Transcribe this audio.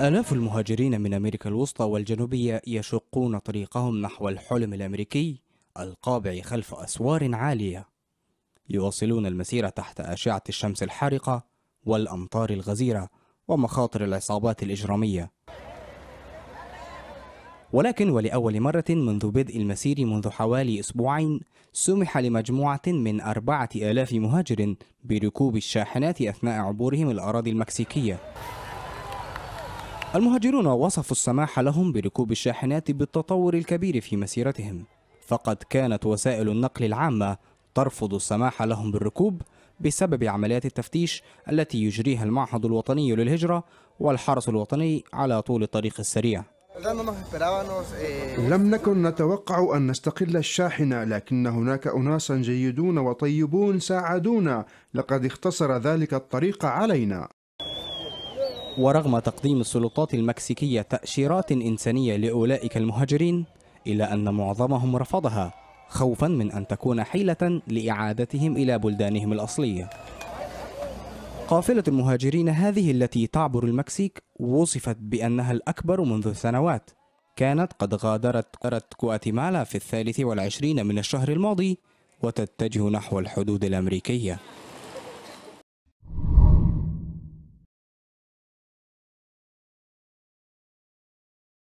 آلاف المهاجرين من أمريكا الوسطى والجنوبية يشقون طريقهم نحو الحلم الأمريكي القابع خلف أسوار عالية يواصلون المسير تحت أشعة الشمس الحارقة والأمطار الغزيرة ومخاطر العصابات الإجرامية ولكن ولأول مرة منذ بدء المسير منذ حوالي أسبوعين سمح لمجموعة من أربعة آلاف مهاجر بركوب الشاحنات أثناء عبورهم الأراضي المكسيكية المهاجرون وصفوا السماح لهم بركوب الشاحنات بالتطور الكبير في مسيرتهم فقد كانت وسائل النقل العامة ترفض السماح لهم بالركوب بسبب عمليات التفتيش التي يجريها المعهد الوطني للهجرة والحرس الوطني على طول الطريق السريع لم نكن نتوقع أن نستقل الشاحنة لكن هناك أناسا جيدون وطيبون ساعدونا لقد اختصر ذلك الطريق علينا ورغم تقديم السلطات المكسيكية تأشيرات إنسانية لأولئك المهاجرين إلا أن معظمهم رفضها خوفا من أن تكون حيلة لإعادتهم إلى بلدانهم الأصلية قافلة المهاجرين هذه التي تعبر المكسيك وصفت بأنها الأكبر منذ سنوات كانت قد غادرت غواتيمالا في الثالث والعشرين من الشهر الماضي وتتجه نحو الحدود الأمريكية